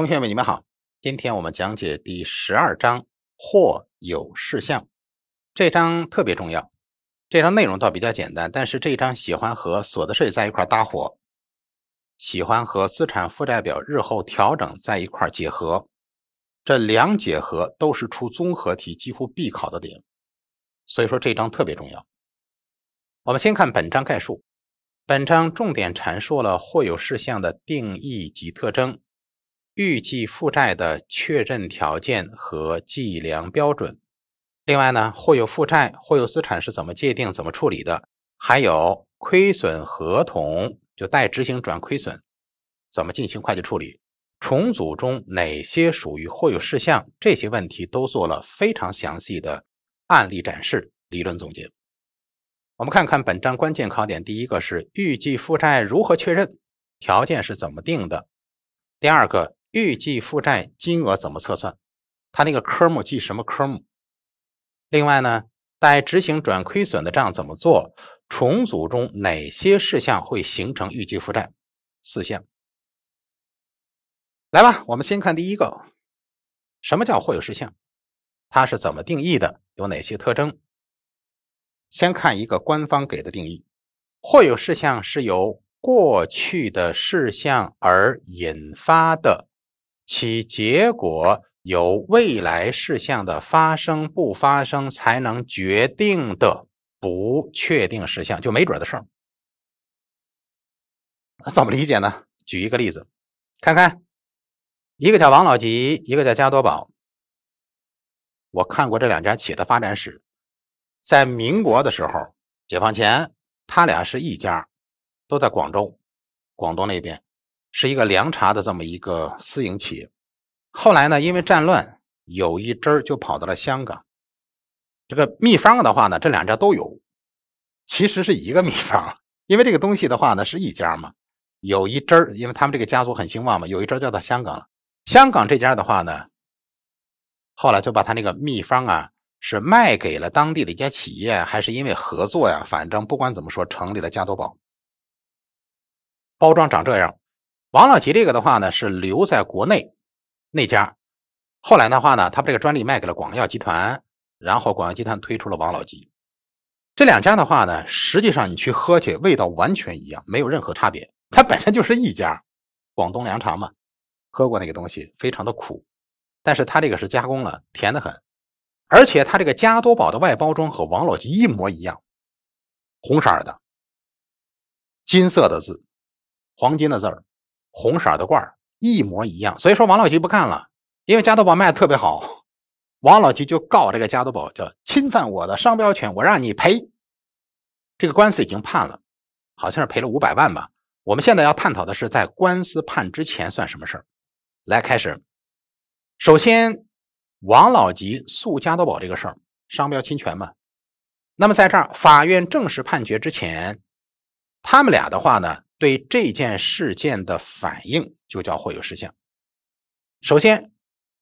同学们，你们好！今天我们讲解第十二章“或有事项”，这章特别重要。这章内容倒比较简单，但是这章喜欢和所得税在一块搭伙，喜欢和资产负债表日后调整在一块结合，这两结合都是出综合题几乎必考的点，所以说这章特别重要。我们先看本章概述，本章重点阐述了或有事项的定义及特征。预计负债的确认条件和计量标准，另外呢，或有负债、或有资产是怎么界定、怎么处理的？还有亏损合同就待执行转亏损怎么进行会计处理？重组中哪些属于或有事项？这些问题都做了非常详细的案例展示、理论总结。我们看看本章关键考点：第一个是预计负债如何确认，条件是怎么定的？第二个。预计负债金额怎么测算？它那个科目记什么科目？另外呢，待执行转亏损的账怎么做？重组中哪些事项会形成预计负债？四项。来吧，我们先看第一个，什么叫或有事项？它是怎么定义的？有哪些特征？先看一个官方给的定义：或有事项是由过去的事项而引发的。其结果由未来事项的发生不发生才能决定的不确定事项就没准的事儿，那怎么理解呢？举一个例子，看看，一个叫王老吉，一个叫加多宝。我看过这两家企业的发展史，在民国的时候，解放前，他俩是一家，都在广州，广东那边。是一个凉茶的这么一个私营企业，后来呢，因为战乱，有一支儿就跑到了香港。这个秘方的话呢，这两家都有，其实是一个秘方，因为这个东西的话呢是一家嘛，有一支因为他们这个家族很兴旺嘛，有一支叫到香港了。香港这家的话呢，后来就把他那个秘方啊，是卖给了当地的一家企业，还是因为合作呀？反正不管怎么说，成立了加多宝。包装长这样。王老吉这个的话呢，是留在国内那家，后来的话呢，他把这个专利卖给了广药集团，然后广药集团推出了王老吉。这两家的话呢，实际上你去喝去，味道完全一样，没有任何差别，它本身就是一家，广东凉茶嘛。喝过那个东西，非常的苦，但是它这个是加工了，甜的很，而且它这个加多宝的外包装和王老吉一模一样，红色的，金色的字，黄金的字儿。红色的罐一模一样，所以说王老吉不干了，因为加多宝卖的特别好，王老吉就告这个加多宝叫侵犯我的商标权，我让你赔。这个官司已经判了，好像是赔了五百万吧。我们现在要探讨的是在官司判之前算什么事儿。来开始，首先王老吉诉加多宝这个事儿，商标侵权嘛。那么在这儿，法院正式判决之前，他们俩的话呢？对这件事件的反应就叫会有事项。首先，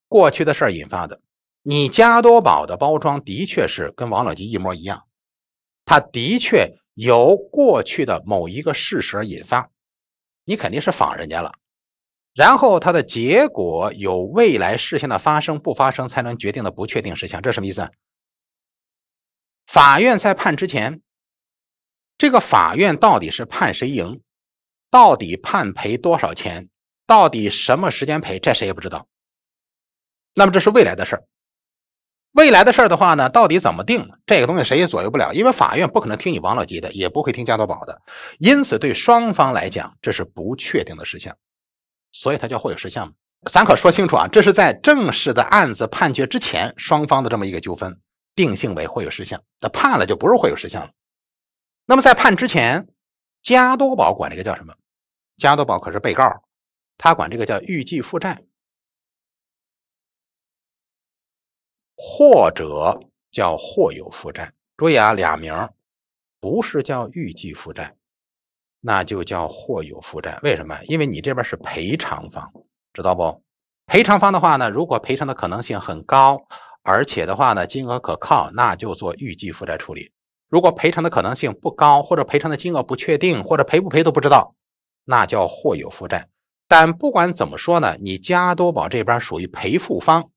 过去的事儿引发的，你加多宝的包装的确是跟王老吉一模一样，它的确由过去的某一个事实引发，你肯定是仿人家了。然后它的结果有未来事项的发生不发生才能决定的不确定事项，这什么意思？法院在判之前，这个法院到底是判谁赢？到底判赔多少钱？到底什么时间赔？这谁也不知道。那么这是未来的事儿。未来的事儿的话呢，到底怎么定？这个东西谁也左右不了，因为法院不可能听你王老吉的，也不会听加多宝的。因此，对双方来讲，这是不确定的事项，所以它叫会有事项。咱可说清楚啊，这是在正式的案子判决之前，双方的这么一个纠纷，定性为会有事项。那判了就不是会有事项了。那么在判之前，加多宝管这个叫什么？加多宝可是被告，他管这个叫预计负债，或者叫或有负债。注意啊，俩名不是叫预计负债，那就叫或有负债。为什么？因为你这边是赔偿方，知道不？赔偿方的话呢，如果赔偿的可能性很高，而且的话呢，金额可靠，那就做预计负债处理。如果赔偿的可能性不高，或者赔偿的金额不确定，或者赔不赔都不知道。那叫或有负债，但不管怎么说呢，你加多宝这边属于赔付方，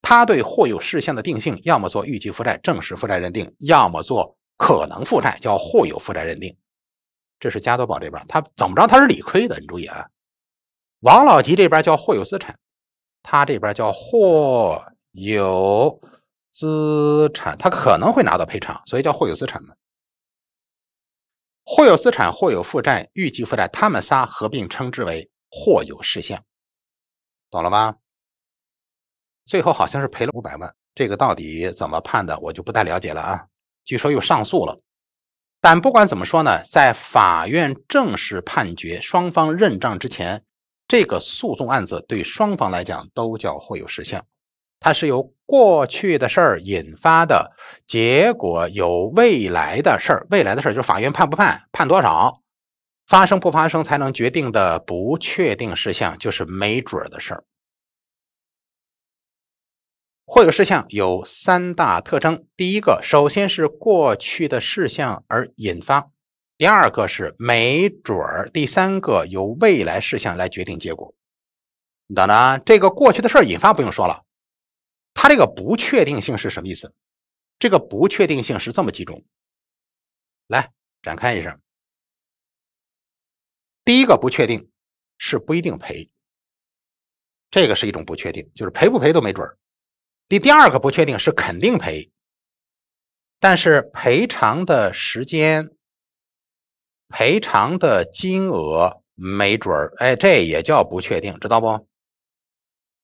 他对或有事项的定性，要么做预计负债，正式负债认定，要么做可能负债，叫或有负债认定。这是加多宝这边，他怎么着他是理亏的，你注意啊。王老吉这边叫货有资产，他这边叫货有资产，他可能会拿到赔偿，所以叫货有资产嘛。或有资产，或有负债，预计负债，他们仨合并称之为或有事项，懂了吧？最后好像是赔了五百万，这个到底怎么判的，我就不太了解了啊。据说又上诉了，但不管怎么说呢，在法院正式判决双方认账之前，这个诉讼案子对双方来讲都叫或有事项，它是由。过去的事儿引发的结果有未来的事儿，未来的事儿就是法院判不判、判多少、发生不发生才能决定的不确定事项，就是没准儿的事儿。会有事项有三大特征：第一个，首先是过去的事项而引发；第二个是没准儿；第三个由未来事项来决定结果。当然，这个过去的事儿引发不用说了。它这个不确定性是什么意思？这个不确定性是这么几种，来展开一下。第一个不确定是不一定赔，这个是一种不确定，就是赔不赔都没准儿。第第二个不确定是肯定赔，但是赔偿的时间、赔偿的金额没准儿，哎，这也叫不确定，知道不？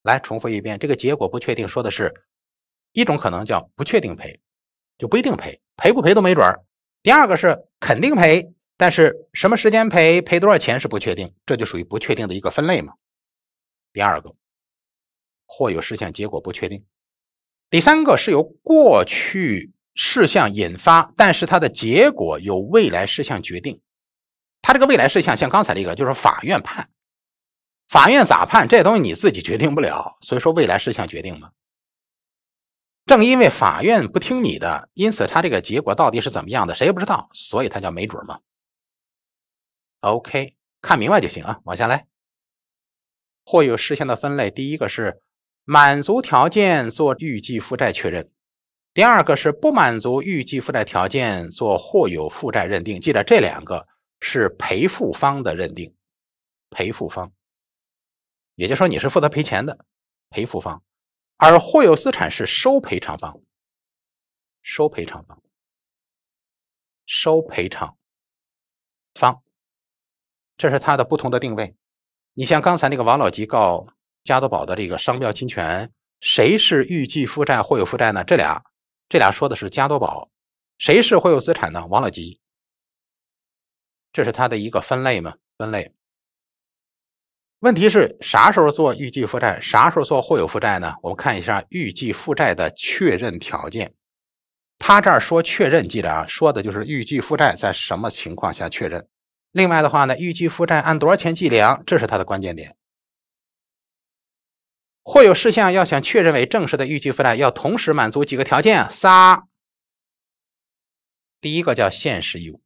来重复一遍，这个结果不确定说的是，一种可能叫不确定赔，就不一定赔，赔不赔都没准儿。第二个是肯定赔，但是什么时间赔、赔多少钱是不确定，这就属于不确定的一个分类嘛。第二个，或有事项结果不确定。第三个是由过去事项引发，但是它的结果由未来事项决定。它这个未来事项像刚才那个，就是法院判。法院咋判这东西你自己决定不了，所以说未来事项决定嘛。正因为法院不听你的，因此他这个结果到底是怎么样的谁也不知道，所以他叫没准嘛。OK，看明白就行啊，往下来。或有事项的分类，第一个是满足条件做预计负债确认，第二个是不满足预计负债条件做或有负债认定。记得这两个是赔付方的认定，赔付方。也就是说，你是负责赔钱的赔付方，而或有资产是收赔偿方，收赔偿方，收赔偿方，这是它的不同的定位。你像刚才那个王老吉告加多宝的这个商标侵权，谁是预计负债或有负债呢？这俩这俩说的是加多宝，谁是或有资产呢？王老吉，这是它的一个分类嘛？分类。问题是啥时候做预计负债？啥时候做或有负债呢？我们看一下预计负债的确认条件。他这儿说确认，记着啊，说的就是预计负债在什么情况下确认。另外的话呢，预计负债按多少钱计量，这是它的关键点。或有事项要想确认为正式的预计负债，要同时满足几个条件，仨。第一个叫现实义务。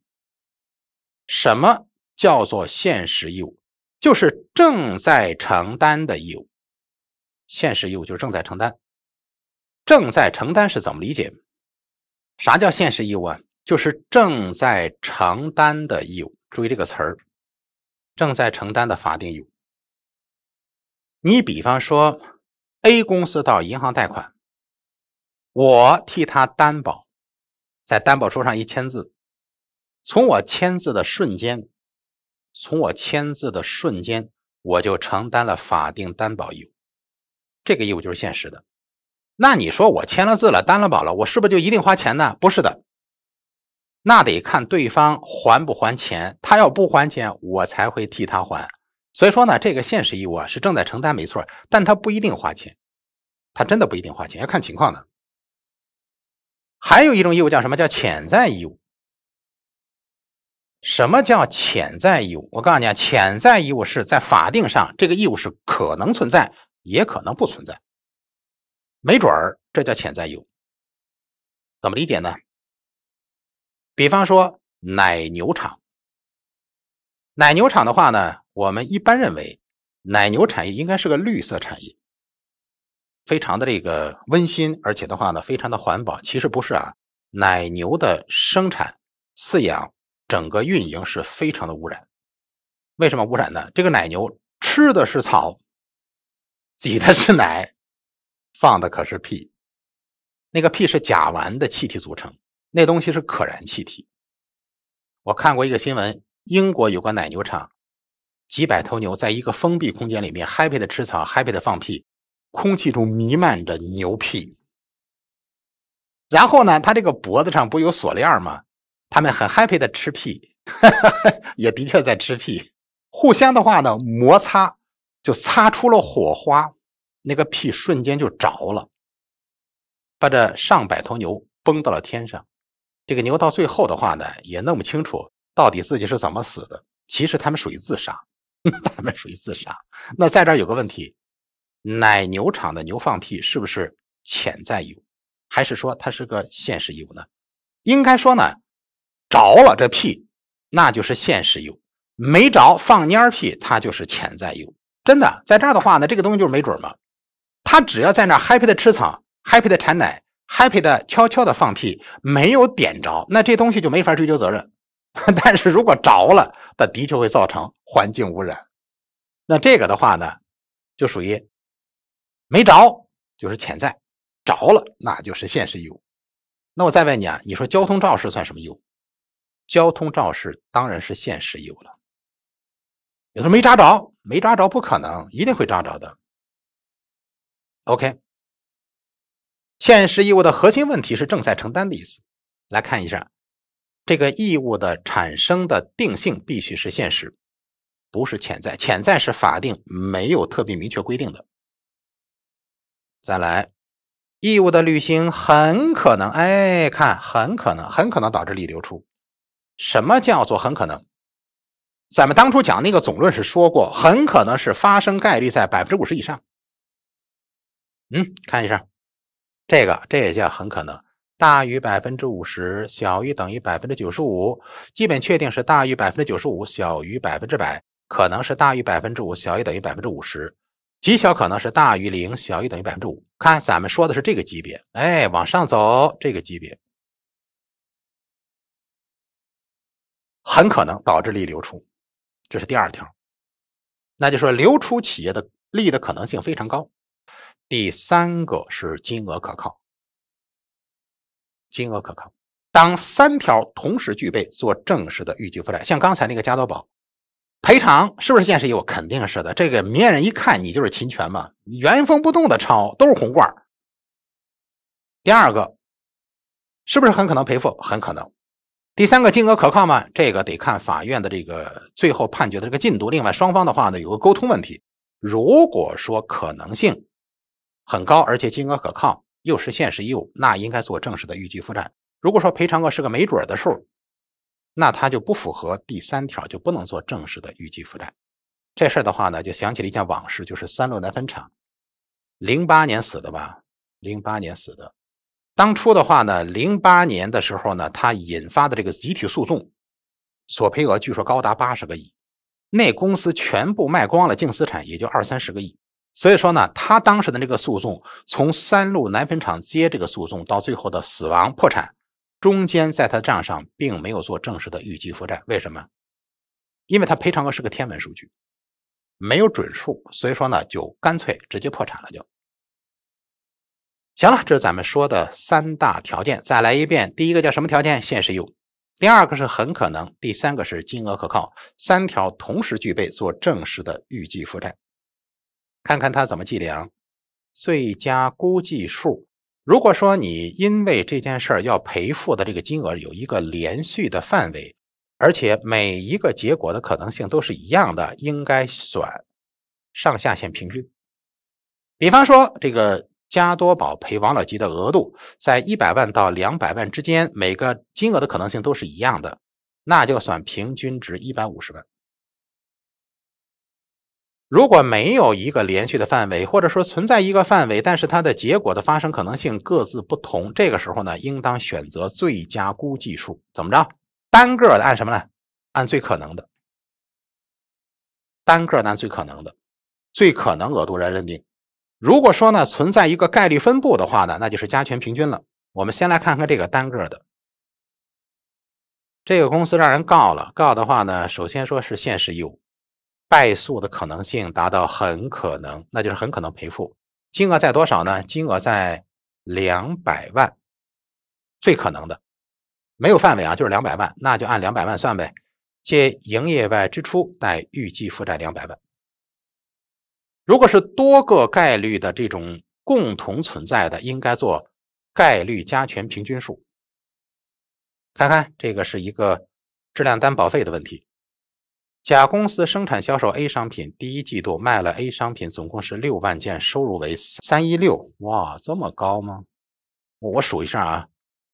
什么叫做现实义务？就是正在承担的义务，现实义务就是正在承担。正在承担是怎么理解？啥叫现实义务啊？就是正在承担的义务。注意这个词儿，正在承担的法定义务。你比方说，A 公司到银行贷款，我替他担保，在担保书上一签字，从我签字的瞬间。从我签字的瞬间，我就承担了法定担保义务，这个义务就是现实的。那你说我签了字了，担了保了，我是不是就一定花钱呢？不是的，那得看对方还不还钱。他要不还钱，我才会替他还。所以说呢，这个现实义务啊是正在承担，没错，但他不一定花钱，他真的不一定花钱，要看情况的。还有一种义务叫什么？叫潜在义务。什么叫潜在义务？我告诉你啊，潜在义务是在法定上，这个义务是可能存在，也可能不存在，没准儿这叫潜在义务。怎么理解呢？比方说奶牛场，奶牛场的话呢，我们一般认为奶牛产业应该是个绿色产业，非常的这个温馨，而且的话呢，非常的环保。其实不是啊，奶牛的生产、饲养。整个运营是非常的污染，为什么污染呢？这个奶牛吃的是草，挤的是奶，放的可是屁。那个屁是甲烷的气体组成，那东西是可燃气体。我看过一个新闻，英国有个奶牛场，几百头牛在一个封闭空间里面 happy 的吃草，happy 的放屁，空气中弥漫着牛屁。然后呢，它这个脖子上不有锁链吗？他们很 happy 的吃屁，也的确在吃屁，互相的话呢摩擦就擦出了火花，那个屁瞬间就着了，把这上百头牛崩到了天上。这个牛到最后的话呢，也弄不清楚到底自己是怎么死的。其实他们属于自杀，他们属于自杀。那在这儿有个问题：奶牛场的牛放屁是不是潜在义务，还是说它是个现实义务呢？应该说呢。着了，这屁那就是现实有；没着放蔫屁，它就是潜在有。真的，在这儿的话呢，这个东西就是没准嘛。他只要在那儿 happy 的吃草，happy 的产奶，happy 的悄悄的放屁，没有点着，那这东西就没法追究责任。但是如果着了，它的确会造成环境污染。那这个的话呢，就属于没着，就是潜在着了，那就是现实有。那我再问你啊，你说交通肇事算什么有？交通肇事当然是现实义务了。有时候没抓着，没抓着不可能，一定会抓着的。OK，现实义务的核心问题是正在承担的意思。来看一下，这个义务的产生的定性必须是现实，不是潜在。潜在是法定没有特别明确规定的。再来，义务的履行很可能，哎，看很可能，很可能导致利流出。什么叫做很可能？咱们当初讲那个总论是说过，很可能是发生概率在百分之五十以上。嗯，看一下这个，这也叫很可能，大于百分之五十，小于等于百分之九十五，基本确定是大于百分之九十五，小于百分之百，可能是大于百分之五，小于等于百分之五十，极小可能是大于零，小于等于百分之五。看咱们说的是这个级别，哎，往上走这个级别。很可能导致利流出，这是第二条。那就说流出企业的利的可能性非常高。第三个是金额可靠，金额可靠。当三条同时具备，做正式的预计负债。像刚才那个加多宝，赔偿是不是现实有？肯定是的。这个明眼人一看，你就是侵权嘛，原封不动的抄，都是红罐。第二个，是不是很可能赔付？很可能。第三个金额可靠吗？这个得看法院的这个最后判决的这个进度。另外双方的话呢，有个沟通问题。如果说可能性很高，而且金额可靠，又是现实义务，那应该做正式的预计负债。如果说赔偿额是个没准的数，那它就不符合第三条，就不能做正式的预计负债。这事儿的话呢，就想起了一件往事，就是三鹿奶粉厂，零八年死的吧？零八年死的。当初的话呢，零八年的时候呢，他引发的这个集体诉讼，索赔额据说高达八十个亿，那公司全部卖光了，净资产也就二三十个亿。所以说呢，他当时的这个诉讼，从三鹿奶粉厂接这个诉讼到最后的死亡破产，中间在他账上并没有做正式的预计负债。为什么？因为他赔偿额是个天文数据，没有准数，所以说呢，就干脆直接破产了就。行了，这是咱们说的三大条件，再来一遍。第一个叫什么条件？现实有。第二个是很可能。第三个是金额可靠。三条同时具备，做正式的预计负债。看看它怎么计量？最佳估计数。如果说你因为这件事儿要赔付的这个金额有一个连续的范围，而且每一个结果的可能性都是一样的，应该算上下限平均。比方说这个。加多宝赔王老吉的额度在一百万到两百万之间，每个金额的可能性都是一样的，那就算平均值一百五十万。如果没有一个连续的范围，或者说存在一个范围，但是它的结果的发生可能性各自不同，这个时候呢，应当选择最佳估计数。怎么着？单个的按什么？呢？按最可能的。单个按最可能的，最可能额度来认定。如果说呢存在一个概率分布的话呢，那就是加权平均了。我们先来看看这个单个的，这个公司让人告了，告的话呢，首先说是现实义务，败诉的可能性达到很可能，那就是很可能赔付，金额在多少呢？金额在两百万，最可能的，没有范围啊，就是两百万，那就按两百万算呗，借营业外支出，贷预计负债两百万。如果是多个概率的这种共同存在的，应该做概率加权平均数。看看这个是一个质量担保费的问题。甲公司生产销售 A 商品，第一季度卖了 A 商品总共是六万件，收入为三一六。哇，这么高吗？我数一下啊，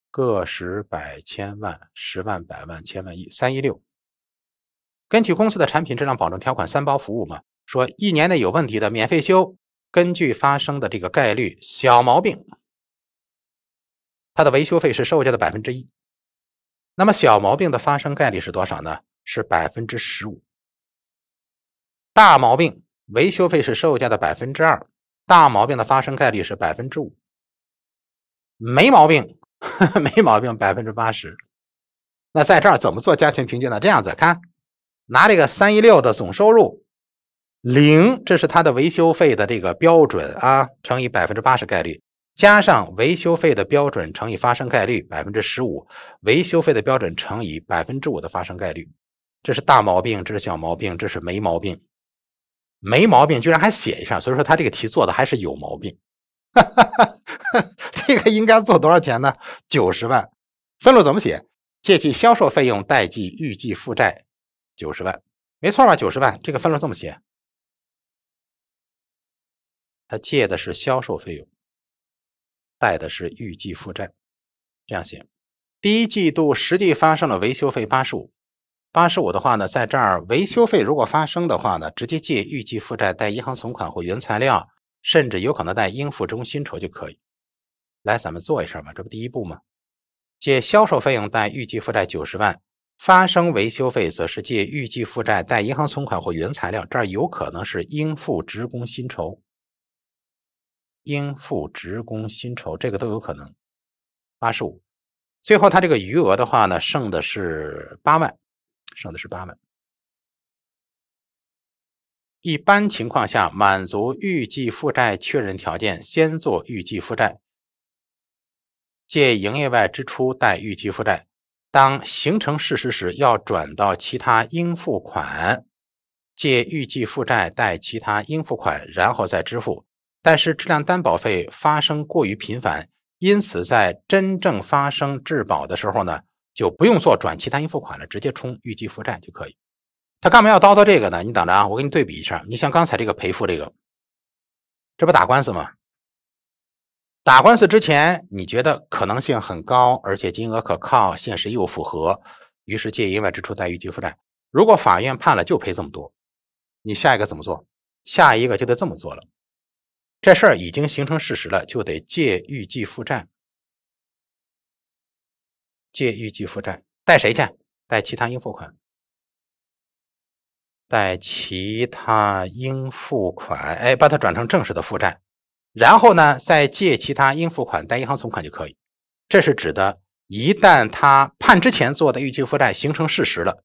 个十百千万十万百万千万亿三一六。根据公司的产品质量保证条款，三包服务嘛。说一年内有问题的免费修，根据发生的这个概率，小毛病它的维修费是售价的百分之一。那么小毛病的发生概率是多少呢？是百分之十五。大毛病维修费是售价的百分之二，大毛病的发生概率是百分之五。没毛病，没毛病，百分之八十。那在这儿怎么做加权平均呢？这样子看，拿这个三一六的总收入。零，这是它的维修费的这个标准啊，乘以百分之八十概率，加上维修费的标准乘以发生概率百分之十五，维修费的标准乘以百分之五的发生概率。这是大毛病，这是小毛病，这是没毛病，没毛病居然还写一下，所以说他这个题做的还是有毛病。哈哈哈，这个应该做多少钱呢？九十万，分录怎么写？借记销售费用，贷记预计负债九十万，没错吧？九十万，这个分录这么写。他借的是销售费用，贷的是预计负债，这样写。第一季度实际发生了维修费八十五，八十五的话呢，在这儿维修费如果发生的话呢，直接借预计负债，贷银行存款或原材料，甚至有可能贷应付职工薪酬就可以。来，咱们做一下吧，这不第一步吗？借销售费用，贷预计负债九十万。发生维修费，则是借预计负债，贷银行存款或原材料，这儿有可能是应付职工薪酬。应付职工薪酬这个都有可能，八十五，最后他这个余额的话呢，剩的是八万，剩的是八万。一般情况下，满足预计负债确认条件，先做预计负债，借营业外支出贷预计负债。当形成事实时，要转到其他应付款，借预计负债贷其他应付款，然后再支付。但是质量担保费发生过于频繁，因此在真正发生质保的时候呢，就不用做转其他应付款了，直接冲预计负债就可以。他干嘛要叨叨这个呢？你等着啊，我给你对比一下。你像刚才这个赔付这个，这不打官司吗？打官司之前你觉得可能性很高，而且金额可靠，现实又符合，于是借意外支出贷预计负债。如果法院判了就赔这么多，你下一个怎么做？下一个就得这么做了。这事儿已经形成事实了，就得借预计负债，借预计负债，带谁去？带其他应付款，带其他应付款，哎，把它转成正式的负债。然后呢，再借其他应付款，贷银行存款就可以。这是指的，一旦他判之前做的预计负债形成事实了，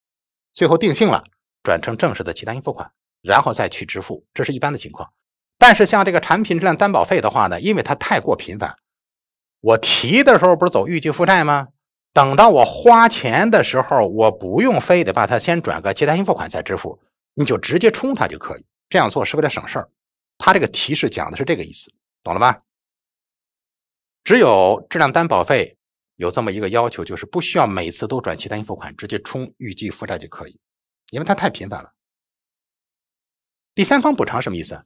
最后定性了，转成正式的其他应付款，然后再去支付。这是一般的情况。但是像这个产品质量担保费的话呢，因为它太过频繁，我提的时候不是走预计负债吗？等到我花钱的时候，我不用非得把它先转个其他应付款再支付，你就直接冲它就可以。这样做是为了省事儿。他这个提示讲的是这个意思，懂了吧？只有质量担保费有这么一个要求，就是不需要每次都转其他应付款，直接冲预计负债就可以，因为它太频繁了。第三方补偿什么意思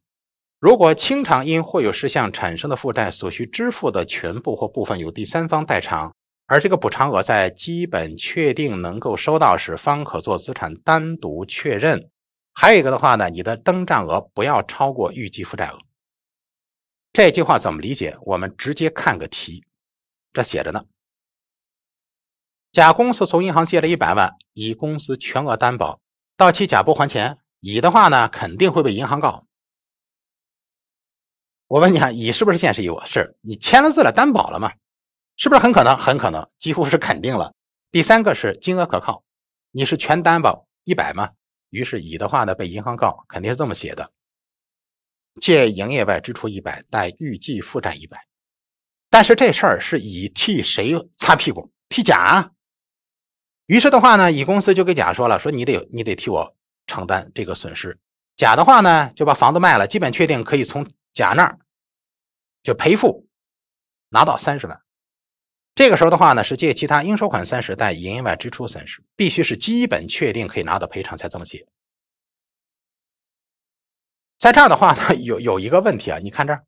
如果清偿因或有事项产生的负债所需支付的全部或部分由第三方代偿，而这个补偿额在基本确定能够收到时，方可做资产单独确认。还有一个的话呢，你的登账额不要超过预计负债额。这句话怎么理解？我们直接看个题，这写着呢。甲公司从银行借了一百万，以公司全额担保，到期甲不还钱，乙的话呢，肯定会被银行告。我问你啊，乙是不是现实务？是你签了字了，担保了嘛？是不是很可能？很可能，几乎是肯定了。第三个是金额可靠，你是全担保一百嘛？于是乙的话呢，被银行告，肯定是这么写的：借营业外支出一百，贷预计负债一百。但是这事儿是乙替谁擦屁股？替甲。于是的话呢，乙公司就给甲说了：说你得你得替我承担这个损失。甲的话呢，就把房子卖了，基本确定可以从。甲那儿就赔付拿到三十万，这个时候的话呢，是借其他应收款三十，贷营业外支出三十，必须是基本确定可以拿到赔偿才这么写。在这儿的话呢，有有一个问题啊，你看这儿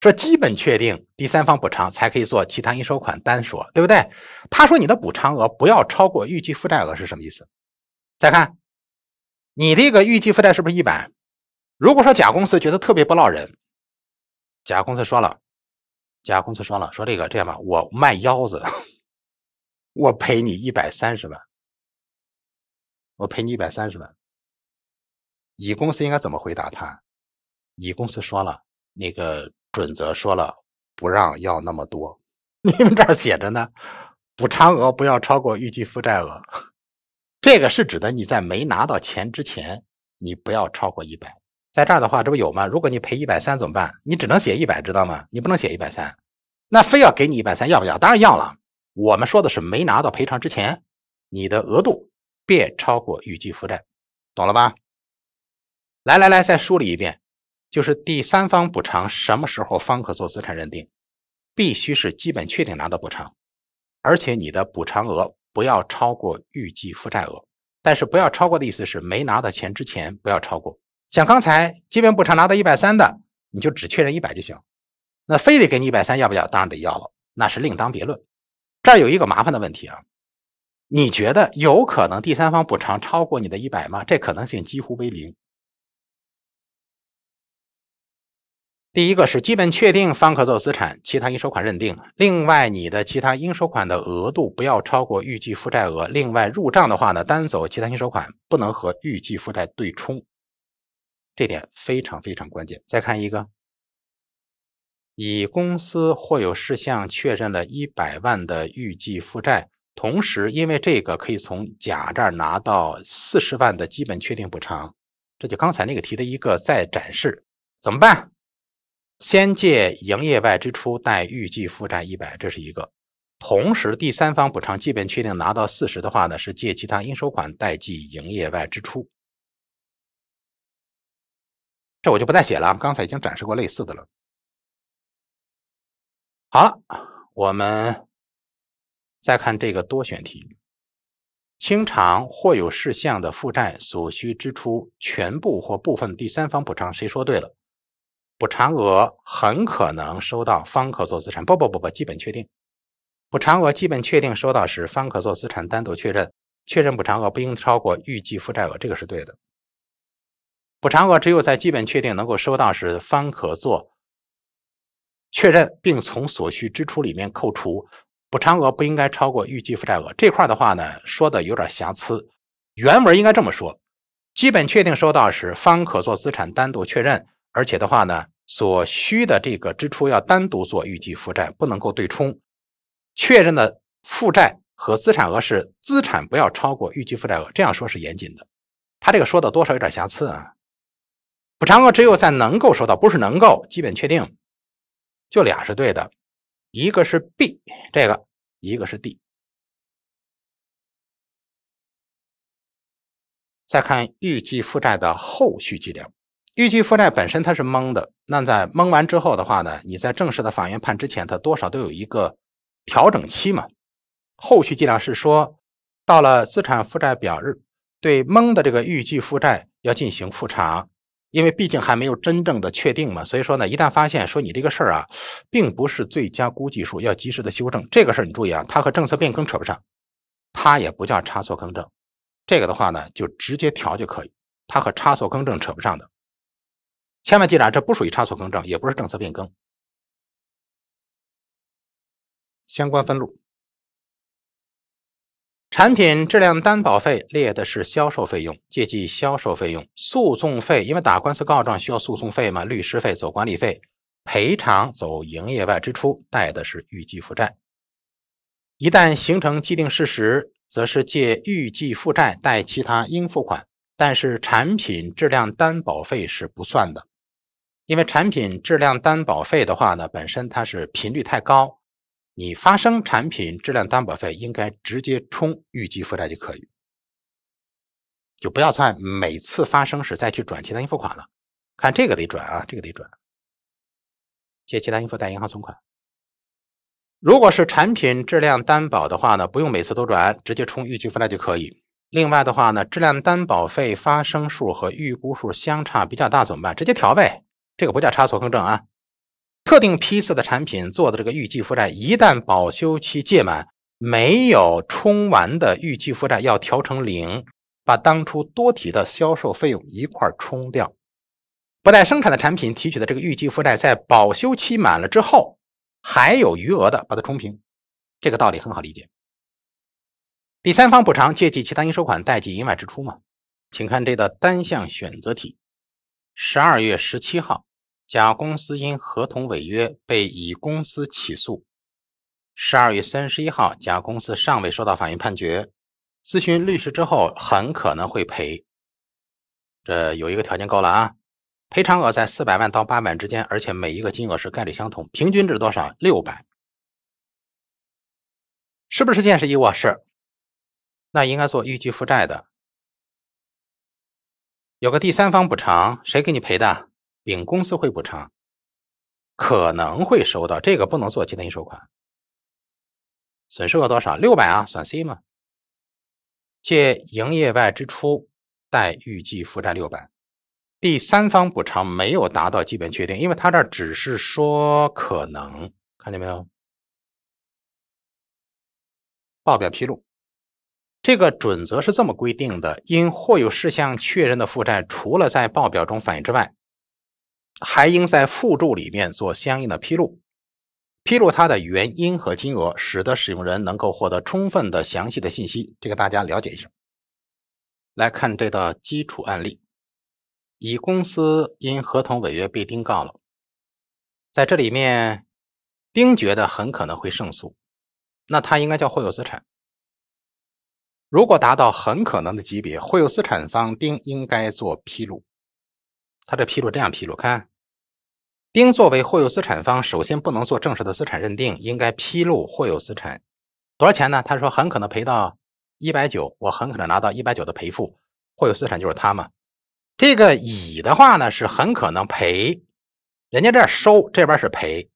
说基本确定第三方补偿才可以做其他应收款单说，对不对？他说你的补偿额不要超过预计负债额是什么意思？再看你这个预计负债是不是一百？如果说甲公司觉得特别不落人。甲公司说了，甲公司说了，说这个这样吧，我卖腰子，我赔你一百三十万，我赔你一百三十万。乙公司应该怎么回答他？乙公司说了，那个准则说了，不让要那么多。你们这儿写着呢，补偿额不要超过预计负债额。这个是指的你在没拿到钱之前，你不要超过一百。在这儿的话，这不有吗？如果你赔一百三怎么办？你只能写一百，知道吗？你不能写一百三，那非要给你一百三，要不要？当然要了。我们说的是没拿到赔偿之前，你的额度别超过预计负债，懂了吧？来来来，再梳理一遍，就是第三方补偿什么时候方可做资产认定？必须是基本确定拿到补偿，而且你的补偿额不要超过预计负债额。但是不要超过的意思是没拿到钱之前不要超过。像刚才基本补偿拿到一百三的，你就只确认一百就行。那非得给你一百三，要不要？当然得要了，那是另当别论。这儿有一个麻烦的问题啊，你觉得有可能第三方补偿超过你的一百吗？这可能性几乎为零。第一个是基本确定方可做资产，其他应收款认定。另外，你的其他应收款的额度不要超过预计负债额。另外，入账的话呢，单走其他应收款，不能和预计负债对冲。这点非常非常关键。再看一个，乙公司或有事项确认了一百万的预计负债，同时因为这个可以从甲这儿拿到四十万的基本确定补偿，这就刚才那个题的一个再展示。怎么办？先借营业外支出贷预计负债一百，这是一个。同时，第三方补偿基本确定拿到四十的话呢，是借其他应收款代记营业外支出。这我就不再写了，刚才已经展示过类似的了。好了，我们再看这个多选题：清偿或有事项的负债所需支出，全部或部分第三方补偿，谁说对了？补偿额很可能收到，方可做资产。不不不不，基本确定。补偿额基本确定收到时，方可做资产单独确认。确认补偿额不应超过预计负债额，这个是对的。补偿额只有在基本确定能够收到时，方可做确认，并从所需支出里面扣除。补偿额不应该超过预计负债额。这块的话呢，说的有点瑕疵。原文应该这么说：基本确定收到时，方可做资产单独确认，而且的话呢，所需的这个支出要单独做预计负债，不能够对冲。确认的负债和资产额是资产不要超过预计负债额，这样说是严谨的。他这个说的多少有点瑕疵啊。补偿额只有在能够收到，不是能够基本确定，就俩是对的，一个是 B 这个，一个是 D。再看预计负债的后续计量，预计负债本身它是蒙的，那在蒙完之后的话呢，你在正式的法院判之前，它多少都有一个调整期嘛。后续计量是说，到了资产负债表日，对蒙的这个预计负债要进行复查。因为毕竟还没有真正的确定嘛，所以说呢，一旦发现说你这个事儿啊，并不是最佳估计数，要及时的修正。这个事儿你注意啊，它和政策变更扯不上，它也不叫差错更正。这个的话呢，就直接调就可以，它和差错更正扯不上的。千万记着，这不属于差错更正，也不是政策变更。相关分录。产品质量担保费列的是销售费用，借记销售费用；诉讼费，因为打官司告状需要诉讼费嘛，律师费走管理费；赔偿走营业外支出，贷的是预计负债。一旦形成既定事实，则是借预计负债贷其他应付款。但是产品质量担保费是不算的，因为产品质量担保费的话呢，本身它是频率太高。你发生产品质量担保费，应该直接冲预计负债就可以，就不要在每次发生时再去转其他应付款了。看这个得转啊，这个得转，借其他应付贷银行存款。如果是产品质量担保的话呢，不用每次都转，直接冲预计负债就可以。另外的话呢，质量担保费发生数和预估数相差比较大怎么办？直接调呗，这个不叫差错更正啊。特定批次的产品做的这个预计负债，一旦保修期届满，没有充完的预计负债要调成零，把当初多提的销售费用一块儿冲掉。不带生产的产品提取的这个预计负债，在保修期满了之后还有余额的，把它冲平。这个道理很好理解。第三方补偿借记其他应收款，贷记营业外支出嘛？请看这道单项选择题，十二月十七号。甲公司因合同违约被乙公司起诉。十二月三十一号，甲公司尚未收到法院判决。咨询律师之后，很可能会赔。这有一个条件够了啊，赔偿额在四百万到八百万之间，而且每一个金额是概率相同，平均值多少？六百。是不是现实义务？是。那应该做预计负债的。有个第三方补偿，谁给你赔的？丙公司会补偿，可能会收到这个不能做其他应收款。损失额多少？六百啊，算 C 吗？借营业外支出，贷预计负债六百。第三方补偿没有达到基本确定，因为他这儿只是说可能，看见没有？报表披露，这个准则是这么规定的：因或有事项确认的负债，除了在报表中反映之外。还应在附注里面做相应的披露，披露它的原因和金额，使得使用人能够获得充分的详细的信息。这个大家了解一下。来看这道基础案例：乙公司因合同违约被丁告了，在这里面，丁觉得很可能会胜诉，那他应该叫或有资产。如果达到很可能的级别，或有资产方丁应该做披露。他这披露这样披露，看，丁作为或有资产方，首先不能做正式的资产认定，应该披露或有资产多少钱呢？他说很可能赔到一百九，我很可能拿到一百九的赔付，或有资产就是他嘛。这个乙的话呢，是很可能赔，人家这收，这边是赔，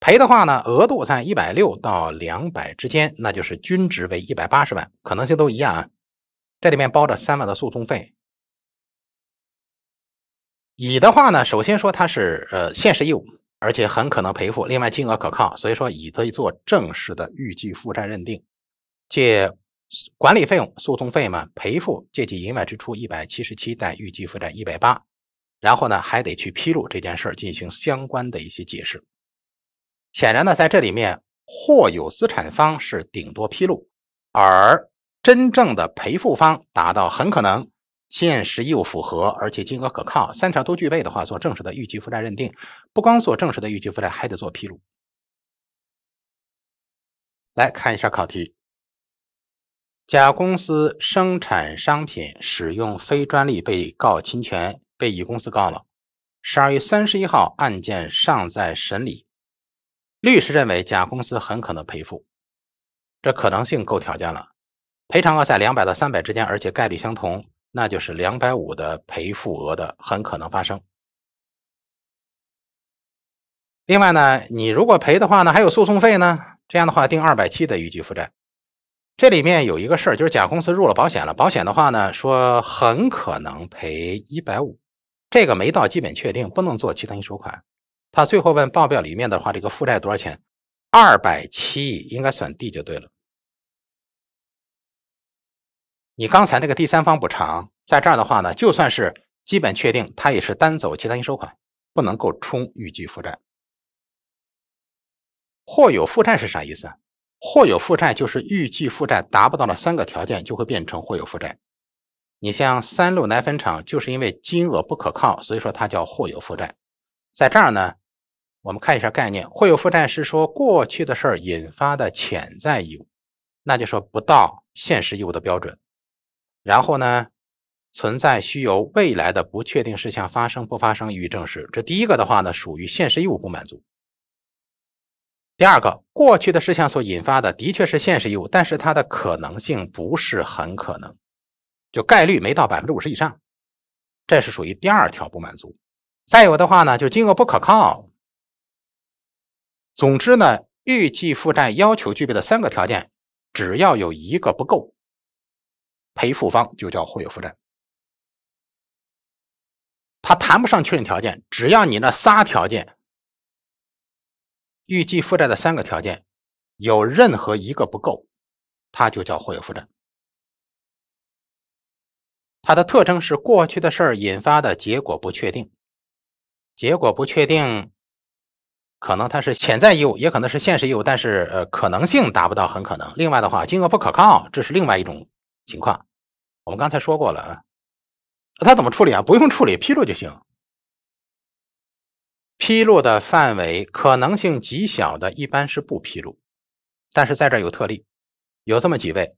赔的话呢，额度在一百六到两百之间，那就是均值为一百八十万，可能性都一样啊。这里面包着三万的诉讼费。乙的话呢，首先说它是呃现实义务，而且很可能赔付，另外金额可靠，所以说乙可以做正式的预计负债认定，借管理费用诉讼费嘛赔付借记营外支出一百七十七，贷预计负债一百八，然后呢还得去披露这件事儿，进行相关的一些解释。显然呢，在这里面或有资产方是顶多披露，而真正的赔付方达到很可能。现实又符合，而且金额可靠，三条都具备的话，做正式的预计负债认定。不光做正式的预计负债，还得做披露。来看一下考题：甲公司生产商品使用非专利，被告侵权，被乙公司告了。十二月三十一号，案件尚在审理。律师认为甲公司很可能赔付，这可能性够条件了。赔偿额在两百到三百之间，而且概率相同。那就是两百五的赔付额的很可能发生。另外呢，你如果赔的话呢，还有诉讼费呢。这样的话，定二百七的预计负债。这里面有一个事儿，就是甲公司入了保险了。保险的话呢，说很可能赔一百五，这个没到基本确定，不能做其他应收款。他最后问报表里面的话，这个负债多少钱？二百七，应该选 D 就对了。你刚才那个第三方补偿，在这儿的话呢，就算是基本确定，它也是单走其他应收款，不能够冲预计负债。或有负债是啥意思啊？或有负债就是预计负债达不到了三个条件，就会变成或有负债。你像三鹿奶粉厂，就是因为金额不可靠，所以说它叫或有负债。在这儿呢，我们看一下概念：或有负债是说过去的事儿引发的潜在义务，那就说不到现实义务的标准。然后呢，存在需由未来的不确定事项发生不发生予以证实。这第一个的话呢，属于现实义务不满足。第二个，过去的事项所引发的的确是现实义务，但是它的可能性不是很可能，就概率没到百分之五十以上，这是属于第二条不满足。再有的话呢，就金额不可靠。总之呢，预计负债要求具备的三个条件，只要有一个不够。赔付方就叫或有负债，它谈不上确认条件，只要你那仨条件，预计负债的三个条件，有任何一个不够，它就叫会有负债。它的特征是过去的事儿引发的结果不确定，结果不确定，可能它是潜在义务，也可能是现实义务，但是呃可能性达不到很可能。另外的话，金额不可靠，这是另外一种情况。我们刚才说过了，啊，他怎么处理啊？不用处理，披露就行。披露的范围，可能性极小的，一般是不披露。但是在这有特例，有这么几位：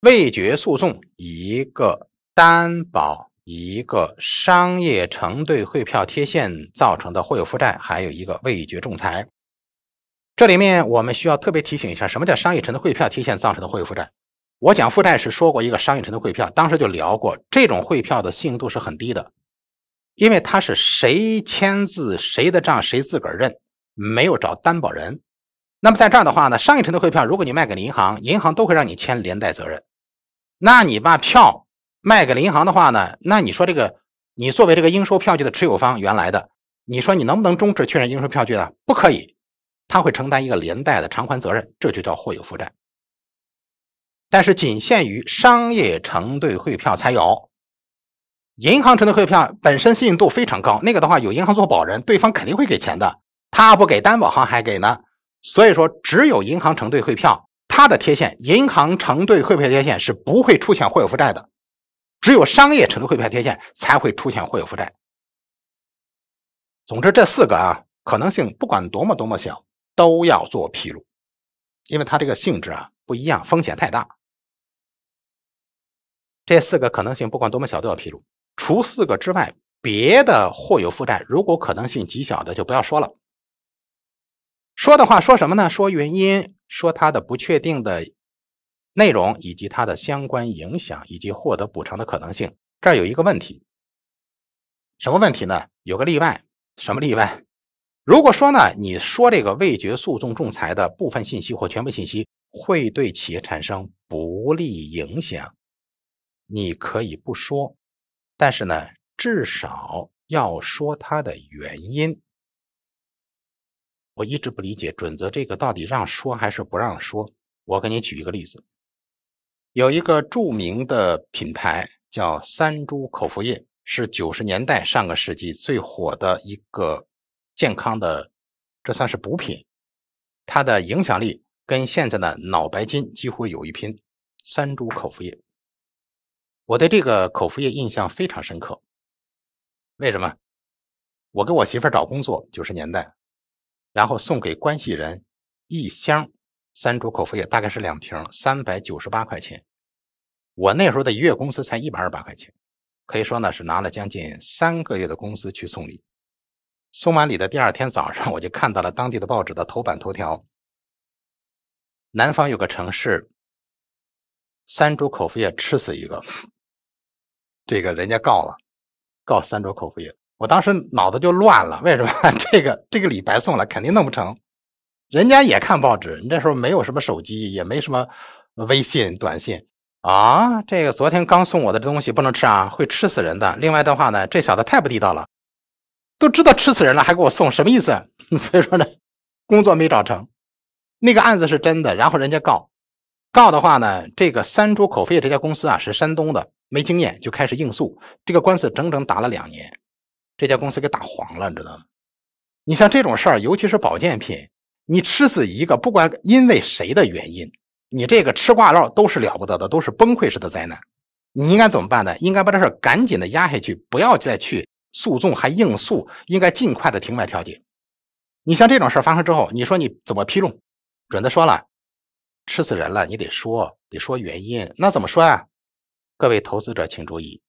未决诉讼一个，担保一个，商业承兑汇票贴现造成的或有负债，还有一个未决仲裁。这里面我们需要特别提醒一下，什么叫商业承兑汇票贴现造成的或有负债？我讲负债是说过一个商业承兑汇票，当时就聊过，这种汇票的信用度是很低的，因为它是谁签字谁的账谁自个儿认，没有找担保人。那么在这儿的话呢，商业承兑汇票如果你卖给了银行，银行都会让你签连带责任。那你把票卖给银行的话呢，那你说这个你作为这个应收票据的持有方原来的，你说你能不能终止确认应收票据呢？不可以，他会承担一个连带的偿还责任，这就叫货有负债。但是仅限于商业承兑汇票才有，银行承兑汇票本身信用度非常高。那个的话有银行做保人，对方肯定会给钱的。他不给，担保行还给呢。所以说，只有银行承兑汇票，它的贴现，银行承兑汇票贴现是不会出现货有负债的。只有商业承兑汇票贴现才会出现货有负债。总之，这四个啊可能性不管多么多么小，都要做披露，因为它这个性质啊不一样，风险太大。这四个可能性不管多么小，都要披露。除四个之外，别的或有负债，如果可能性极小的就不要说了。说的话说什么呢？说原因，说它的不确定的内容，以及它的相关影响，以及获得补偿的可能性。这儿有一个问题，什么问题呢？有个例外，什么例外？如果说呢，你说这个未决诉讼仲裁的部分信息或全部信息，会对企业产生不利影响。你可以不说，但是呢，至少要说它的原因。我一直不理解准则这个到底让说还是不让说。我给你举一个例子，有一个著名的品牌叫三株口服液，是九十年代上个世纪最火的一个健康的，这算是补品。它的影响力跟现在的脑白金几乎有一拼。三株口服液。我对这个口服液印象非常深刻，为什么？我给我媳妇找工作，九十年代，然后送给关系人一箱三株口服液，大概是两瓶，三百九十八块钱。我那时候的月工资才一百二十八块钱，可以说呢是拿了将近三个月的工资去送礼。送完礼的第二天早上，我就看到了当地的报纸的头版头条：南方有个城市，三株口服液吃死一个。这个人家告了，告三株口服液，我当时脑子就乱了，为什么？这个这个礼白送了，肯定弄不成。人家也看报纸，你那时候没有什么手机，也没什么微信短信啊。这个昨天刚送我的这东西不能吃啊，会吃死人的。另外的话呢，这小子太不地道了，都知道吃死人了还给我送，什么意思？所以说呢，工作没找成。那个案子是真的，然后人家告，告的话呢，这个三株口服液这家公司啊是山东的。没经验就开始应诉，这个官司整整打了两年，这家公司给打黄了，你知道吗？你像这种事儿，尤其是保健品，你吃死一个，不管因为谁的原因，你这个吃挂漏都是了不得的，都是崩溃式的灾难。你应该怎么办呢？应该把这事赶紧的压下去，不要再去诉讼还应诉，应该尽快的庭外调解。你像这种事儿发生之后，你说你怎么披露？准的说了，吃死人了，你得说得说原因，那怎么说呀？各位投资者请注意，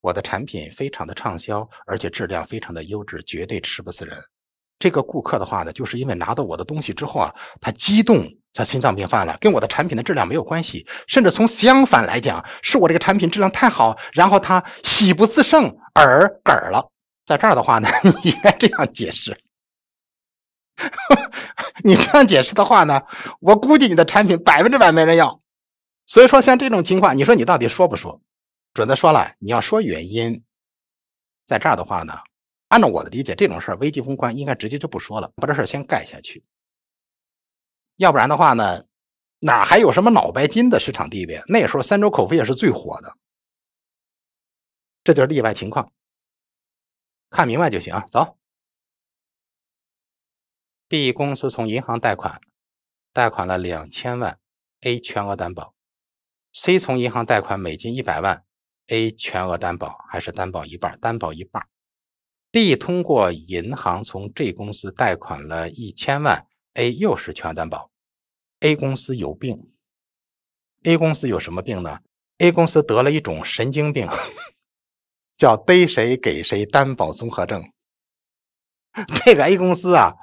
我的产品非常的畅销，而且质量非常的优质，绝对吃不死人。这个顾客的话呢，就是因为拿到我的东西之后啊，他激动，他心脏病犯了，跟我的产品的质量没有关系。甚至从相反来讲，是我这个产品质量太好，然后他喜不自胜而梗了。在这儿的话呢，你应该这样解释。你这样解释的话呢，我估计你的产品百分之百没人要。所以说，像这种情况，你说你到底说不说？准的说了，你要说原因，在这儿的话呢，按照我的理解，这种事儿危机公关应该直接就不说了，把这事先盖下去。要不然的话呢，哪还有什么脑白金的市场地位？那时候三周口服液是最火的，这就是例外情况，看明白就行。走，B 公司从银行贷款，贷款了两千万，A 全额担保。C 从银行贷款美金一百万，A 全额担保还是担保一半？担保一半。D 通过银行从 G 公司贷款了一千万，A 又是全额担保。A 公司有病。A 公司有什么病呢？A 公司得了一种神经病，叫逮谁给谁担保综合症。这个 A 公司啊，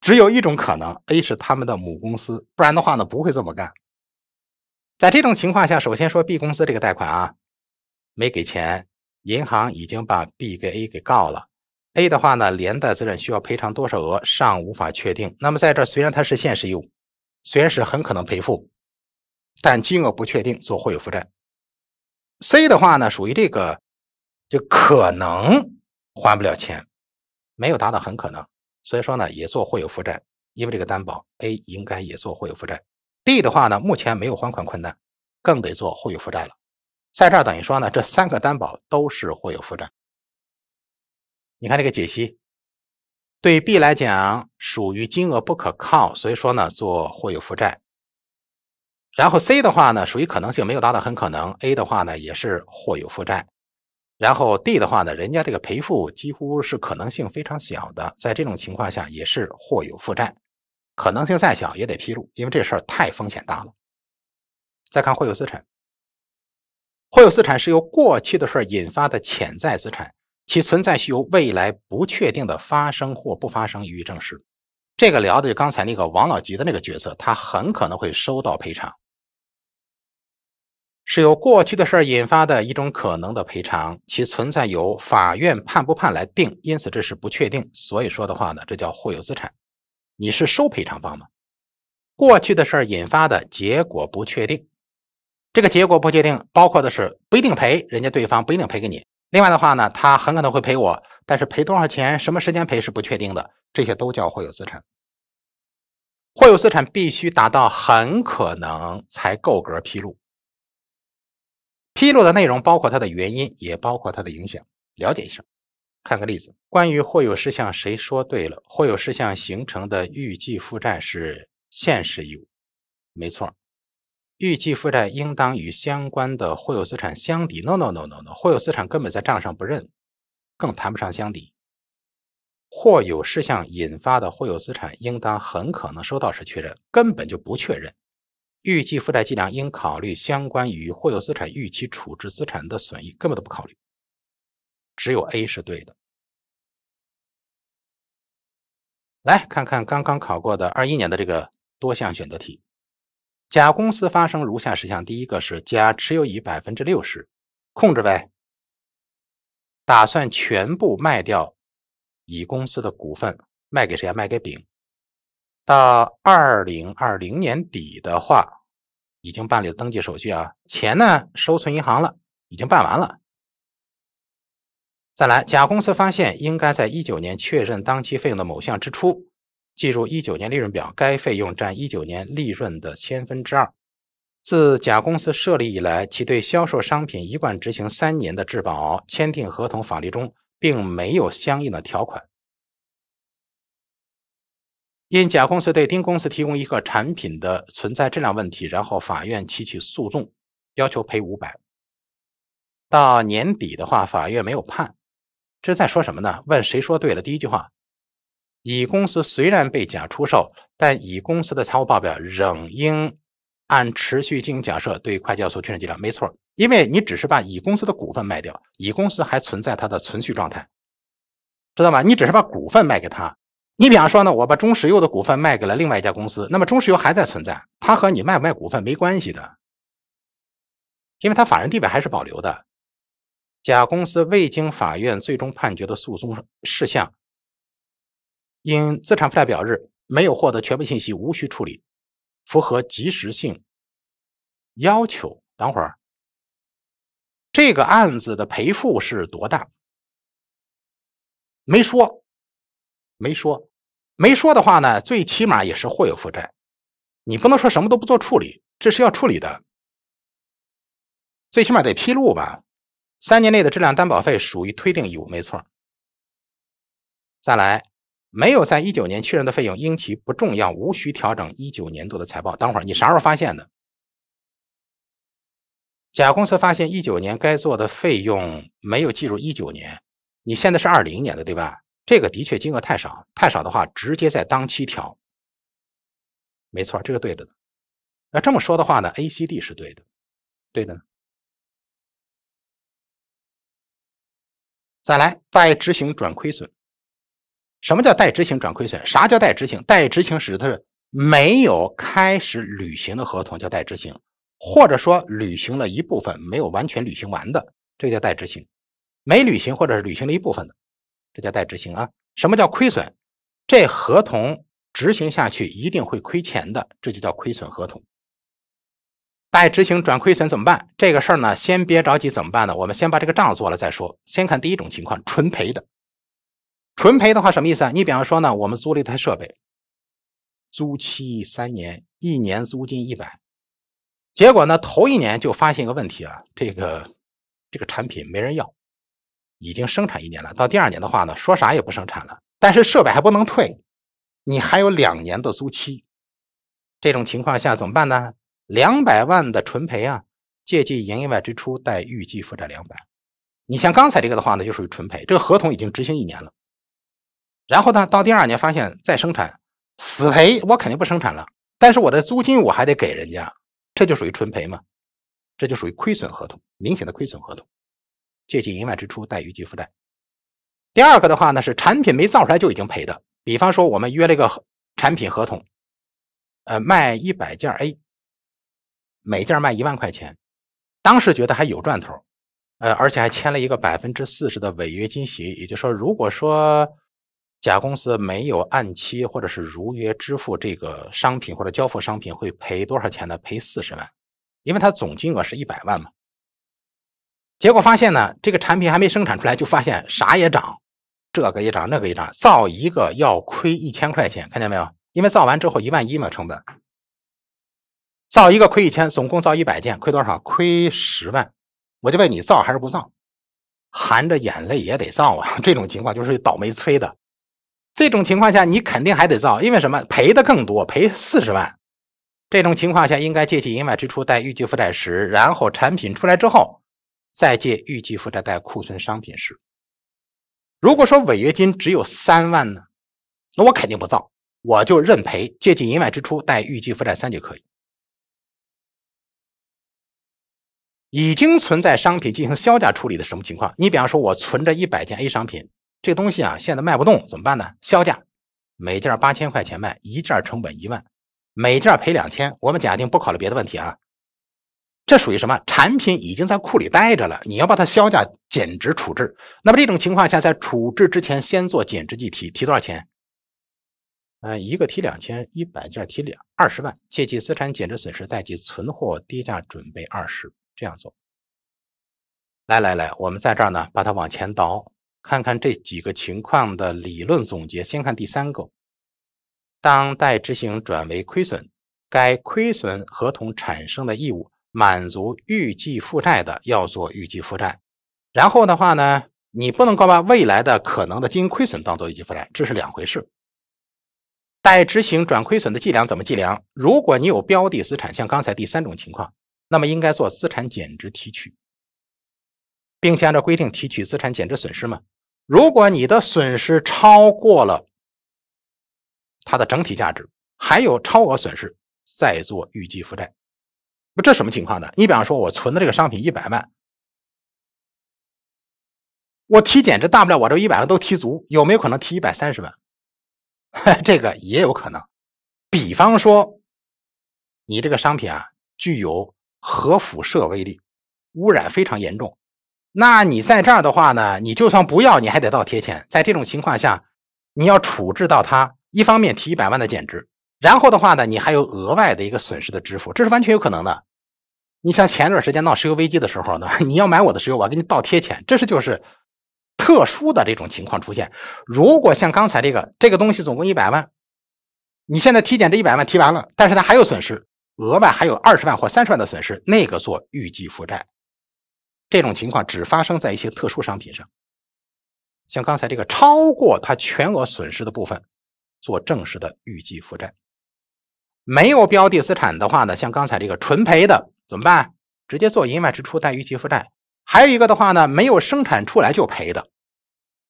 只有一种可能，A 是他们的母公司，不然的话呢，不会这么干。在这种情况下，首先说 B 公司这个贷款啊，没给钱，银行已经把 B 给 A 给告了，A 的话呢连带责任需要赔偿多少额尚无法确定。那么在这虽然它是现实义务，虽然是很可能赔付，但金额不确定，做或有负债。C 的话呢属于这个就可能还不了钱，没有达到很可能，所以说呢也做或有负债，因为这个担保 A 应该也做或有负债。D 的话呢，目前没有还款困难，更得做货有负债了。在这儿等于说呢，这三个担保都是货有负债。你看这个解析，对 B 来讲属于金额不可靠，所以说呢做货有负债。然后 C 的话呢，属于可能性没有达到很可能。A 的话呢也是货有负债。然后 D 的话呢，人家这个赔付几乎是可能性非常小的，在这种情况下也是货有负债。可能性再小也得披露，因为这事儿太风险大了。再看或有资产，或有资产是由过去的事儿引发的潜在资产，其存在需由未来不确定的发生或不发生予以证实。这个聊的就刚才那个王老吉的那个角色，他很可能会收到赔偿，是由过去的事儿引发的一种可能的赔偿，其存在由法院判不判来定，因此这是不确定。所以说的话呢，这叫或有资产。你是收赔偿方吗？过去的事儿引发的结果不确定，这个结果不确定包括的是不一定赔，人家对方不一定赔给你。另外的话呢，他很可能会赔我，但是赔多少钱、什么时间赔是不确定的，这些都叫或有资产。或有资产必须达到很可能才够格披露。披露的内容包括它的原因，也包括它的影响，了解一下。看个例子，关于或有事项，谁说对了？或有事项形成的预计负债是现实义务，没错。预计负债应当与相关的或有资产相抵。No No No No No，或有资产根本在账上不认，更谈不上相抵。或有事项引发的或有资产应当很可能收到时确认，根本就不确认。预计负债计量应考虑相关于或有资产预期处置资产的损益，根本都不考虑。只有 A 是对的。来看看刚刚考过的二一年的这个多项选择题。甲公司发生如下事项：第一个是甲持有乙百分之六十，控制呗，打算全部卖掉乙公司的股份，卖给谁啊？卖给丙。到二零二零年底的话，已经办理了登记手续啊，钱呢收存银行了，已经办完了。再来，甲公司发现应该在一九年确认当期费用的某项支出，计入一九年利润表。该费用占一九年利润的千分之二。自甲公司设立以来，其对销售商品一贯执行三年的质保，签订合同法律中并没有相应的条款。因甲公司对丁公司提供一个产品的存在质量问题，然后法院提起诉讼，要求赔五百。到年底的话，法院没有判。这在说什么呢？问谁说对了？第一句话，乙公司虽然被甲出售，但乙公司的财务报表仍应按持续经营假设对会计要素确认计量。没错，因为你只是把乙公司的股份卖掉，乙公司还存在它的存续状态，知道吗？你只是把股份卖给他，你比方说呢，我把中石油的股份卖给了另外一家公司，那么中石油还在存在，它和你卖不卖股份没关系的，因为它法人地位还是保留的。甲公司未经法院最终判决的诉讼事项，因资产负债表日没有获得全部信息，无需处理，符合及时性要求。等会儿，这个案子的赔付是多大？没说，没说，没说的话呢，最起码也是或有负债，你不能说什么都不做处理，这是要处理的，最起码得披露吧。三年内的质量担保费属于推定义务，没错。再来，没有在一九年确认的费用，因其不重要，无需调整一九年度的财报。等会儿你啥时候发现的？甲公司发现一九年该做的费用没有计入一九年，你现在是二零年的对吧？这个的确金额太少，太少的话直接在当期调。没错，这个对的。那这么说的话呢，A、C、D 是对的，对的。再来，待执行转亏损，什么叫待执行转亏损？啥叫待执行？待执行时，它是没有开始履行的合同叫待执行，或者说履行了一部分没有完全履行完的，这叫待执行，没履行或者是履行了一部分的，这叫待执行啊。什么叫亏损？这合同执行下去一定会亏钱的，这就叫亏损合同。待执行转亏损怎么办？这个事儿呢，先别着急，怎么办呢？我们先把这个账做了再说。先看第一种情况，纯赔的。纯赔的话，什么意思啊？你比方说呢，我们租了一台设备，租期三年，一年租金一百。结果呢，头一年就发现一个问题啊，这个这个产品没人要，已经生产一年了。到第二年的话呢，说啥也不生产了。但是设备还不能退，你还有两年的租期。这种情况下怎么办呢？两百万的纯赔啊，借记营业外支出，贷预计负债两百。你像刚才这个的话呢，就属于纯赔。这个合同已经执行一年了，然后呢，到第二年发现再生产死赔，我肯定不生产了，但是我的租金我还得给人家，这就属于纯赔嘛，这就属于亏损合同，明显的亏损合同，借记营业外支出，贷预计负债。第二个的话呢，是产品没造出来就已经赔的，比方说我们约了一个产品合同，呃，卖一百件 A。每件卖一万块钱，当时觉得还有赚头，呃，而且还签了一个百分之四十的违约金协议，也就是说，如果说甲公司没有按期或者是如约支付这个商品或者交付商品，会赔多少钱呢？赔四十万，因为它总金额是一百万嘛。结果发现呢，这个产品还没生产出来，就发现啥也涨，这个也涨，那个也涨，造一个要亏一千块钱，看见没有？因为造完之后一万一嘛，成本。造一个亏一千，总共造一百件，亏多少？亏十万，我就问你造还是不造？含着眼泪也得造啊！这种情况就是倒霉催的，这种情况下你肯定还得造，因为什么？赔的更多，赔四十万。这种情况下应该借记“营外支出”贷“预计负债十”，然后产品出来之后再借“预计负债”贷“库存商品十”。如果说违约金只有三万呢，那我肯定不造，我就认赔，借记“营外支出”贷“预计负债三”就可以。已经存在商品进行销价处理的什么情况？你比方说，我存着一百件 A 商品，这东西啊，现在卖不动，怎么办呢？销价，每件八千块钱卖，一件成本一万，每件赔两千。我们假定不考虑别的问题啊，这属于什么？产品已经在库里待着了，你要把它销价减值处置。那么这种情况下，在处置之前，先做减值计提，提多少钱？嗯，一个提两千，一百件提两二十万，借记资产减值损失，贷记存货低价准备二十。这样做，来来来，我们在这儿呢，把它往前倒，看看这几个情况的理论总结。先看第三个，当待执行转为亏损，该亏损合同产生的义务满足预计负债的，要做预计负债。然后的话呢，你不能够把未来的可能的经营亏损当做预计负债，这是两回事。待执行转亏损的计量怎么计量？如果你有标的资产，像刚才第三种情况。那么应该做资产减值提取，并且按照规定提取资产减值损失嘛？如果你的损失超过了它的整体价值，还有超额损失，再做预计负债。那这什么情况呢？你比方说，我存的这个商品一百万，我提减值，大不了我这一百万都提足，有没有可能提一百三十万？这个也有可能。比方说，你这个商品啊，具有。核辐射威力污染非常严重，那你在这儿的话呢，你就算不要，你还得倒贴钱。在这种情况下，你要处置到它，一方面提一百万的减值，然后的话呢，你还有额外的一个损失的支付，这是完全有可能的。你像前段时间闹石油危机的时候呢，你要买我的石油，我给你倒贴钱，这是就是特殊的这种情况出现。如果像刚才这个这个东西总共一百万，你现在提减这一百万提完了，但是它还有损失。额外还有二十万或三十万的损失，那个做预计负债。这种情况只发生在一些特殊商品上，像刚才这个超过他全额损失的部分，做正式的预计负债。没有标的资产的话呢，像刚才这个纯赔的怎么办？直接做营业外支出带预计负债。还有一个的话呢，没有生产出来就赔的，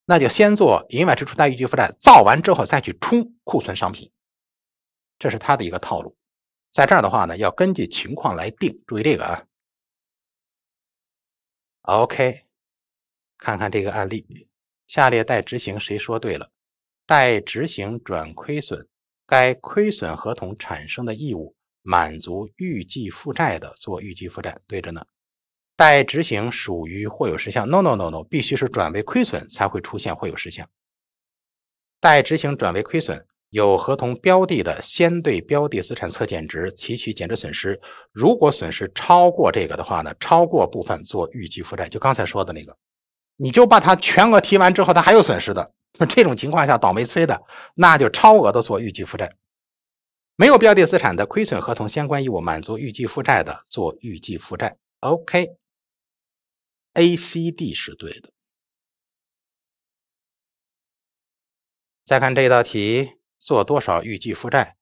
那就先做营业外支出带预计负债，造完之后再去冲库存商品。这是他的一个套路。在这儿的话呢，要根据情况来定，注意这个啊。OK，看看这个案例，下列待执行谁说对了？待执行转亏损，该亏损合同产生的义务满足预计负债的，做预计负债，对着呢。待执行属于或有事项？No No No No，必须是转为亏损才会出现或有事项。待执行转为亏损。有合同标的的，先对标的资产测减值，提取减值损失。如果损失超过这个的话呢，超过部分做预计负债。就刚才说的那个，你就把它全额提完之后，它还有损失的，那这种情况下倒霉催的，那就超额的做预计负债。没有标的资产的亏损合同相关义务满足预计负债的，做预计负债。OK，A、C、D 是对的。再看这道题。做多少预计负债？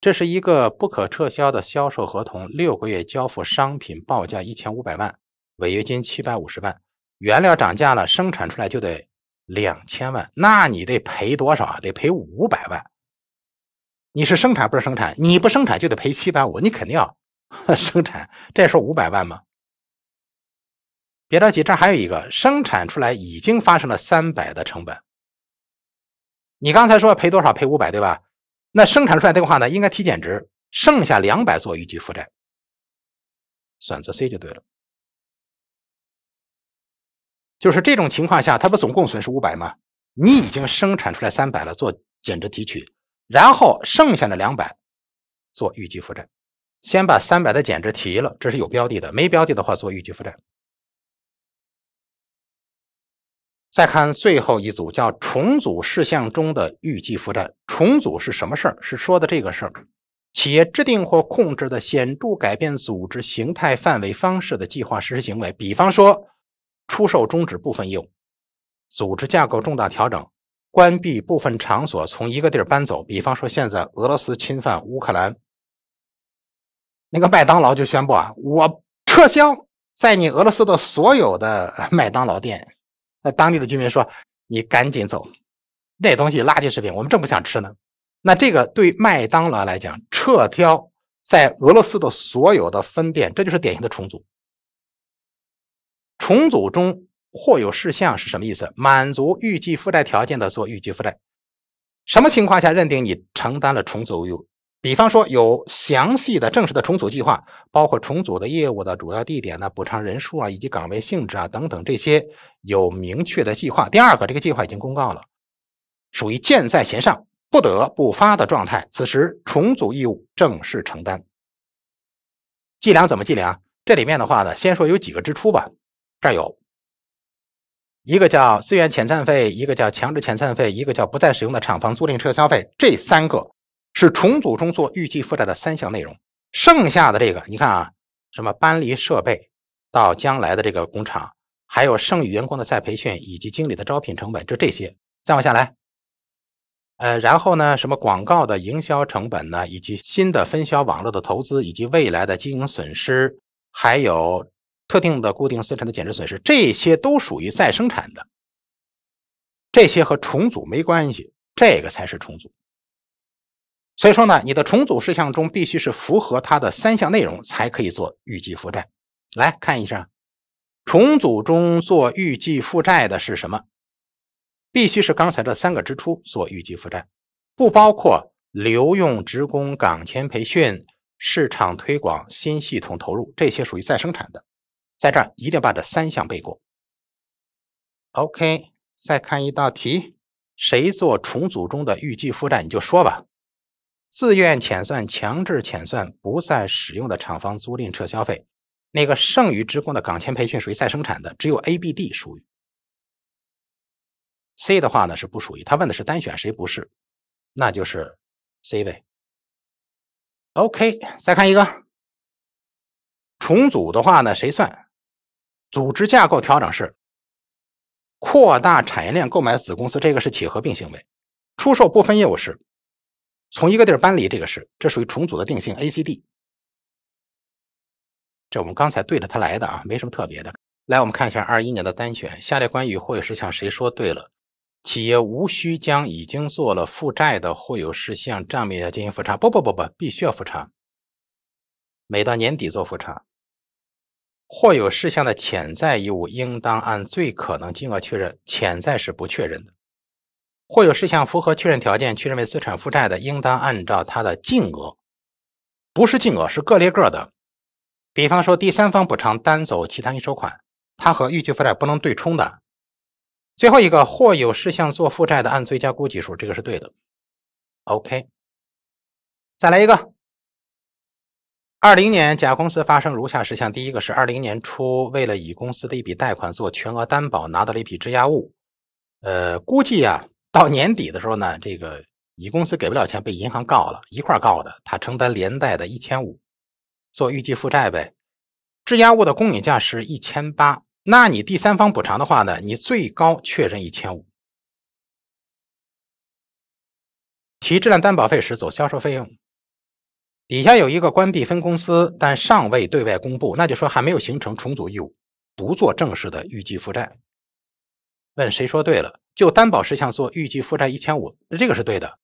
这是一个不可撤销的销售合同，六个月交付商品，报价一千五百万，违约金七百五十万。原料涨价了，生产出来就得两千万，那你得赔多少啊？得赔五百万。你是生产不是生产？你不生产就得赔七百五，你肯定要 生产，这是五百万吗？别着急，这还有一个，生产出来已经发生了三百的成本。你刚才说赔多少赔五百对吧？那生产出来这个话呢，应该提减值，剩下两百做预计负债。选择 C 就对了。就是这种情况下，它不总共损失五百吗？你已经生产出来三百了，做减值提取，然后剩下的两百做预计负债。先把三百的减值提了，这是有标的的；没标的的话，做预计负债。再看最后一组，叫重组事项中的预计负债。重组是什么事儿？是说的这个事儿：企业制定或控制的显著改变组织形态、范围、方式的计划实施行为。比方说，出售、终止部分业务，组织架构重大调整，关闭部分场所，从一个地儿搬走。比方说，现在俄罗斯侵犯乌克兰，那个麦当劳就宣布啊，我撤销在你俄罗斯的所有的麦当劳店。那当地的居民说：“你赶紧走，那东西垃圾食品，我们正不想吃呢。”那这个对麦当劳来讲，撤销在俄罗斯的所有的分店，这就是典型的重组。重组中或有事项是什么意思？满足预计负债条件的做预计负债。什么情况下认定你承担了重组义务？比方说有详细的正式的重组计划，包括重组的业务的主要地点呢、补偿人数啊、以及岗位性质啊等等这些有明确的计划。第二个，这个计划已经公告了，属于箭在弦上不得不发的状态。此时重组义务正式承担。计量怎么计量？这里面的话呢，先说有几个支出吧。这儿有一个叫资源遣散费，一个叫强制遣散费，一个叫不再使用的厂房租赁撤销费，这三个。是重组中做预计负债的三项内容，剩下的这个你看啊，什么搬离设备到将来的这个工厂，还有剩余员工的再培训以及经理的招聘成本，就这些。再往下来，呃，然后呢，什么广告的营销成本呢，以及新的分销网络的投资，以及未来的经营损失，还有特定的固定资产的减值损失，这些都属于再生产的，这些和重组没关系，这个才是重组。所以说呢，你的重组事项中必须是符合它的三项内容才可以做预计负债。来看一下，重组中做预计负债的是什么？必须是刚才这三个支出做预计负债，不包括留用职工岗前培训、市场推广、新系统投入这些属于再生产的。在这儿一定要把这三项背过。OK，再看一道题，谁做重组中的预计负债？你就说吧。自愿遣散、强制遣散不再使用的厂房租赁撤销费，那个剩余职工的岗前培训属于再生产的，只有 A、B、D 属于。C 的话呢是不属于。他问的是单选谁不是，那就是 C 位。OK，再看一个重组的话呢，谁算？组织架构调整是，扩大产业链购买子公司，这个是企业合并行为，出售部分业务是。从一个地儿搬离这个是，这属于重组的定性 A、C、D。这我们刚才对着它来的啊，没什么特别的。来，我们看一下二一年的单选，下列关于或有事项谁说对了？企业无需将已经做了负债的或有事项账面要进行复查，不不不不，必须要复查。每到年底做复查。或有事项的潜在义务应当按最可能金额确认，潜在是不确认的。或有事项符合确认条件，确认为资产负债的，应当按照它的净额，不是净额，是个列个的。比方说，第三方补偿单走其他应收款，它和预计负债不能对冲的。最后一个，或有事项做负债的，按最佳估计数，这个是对的。OK，再来一个。二零年，甲公司发生如下事项：第一个是二零年初，为了乙公司的一笔贷款做全额担保，拿到了一笔质押物。呃，估计啊。到年底的时候呢，这个乙公司给不了钱，被银行告了，一块告的，他承担连带的一千五，做预计负债呗。质押物的公允价是一千八，那你第三方补偿的话呢，你最高确认一千五。提质量担保费时，走销售费用。底下有一个关闭分公司，但尚未对外公布，那就说还没有形成重组义务，不做正式的预计负债。问谁说对了？就担保事项做预计负债一千五，这个是对的；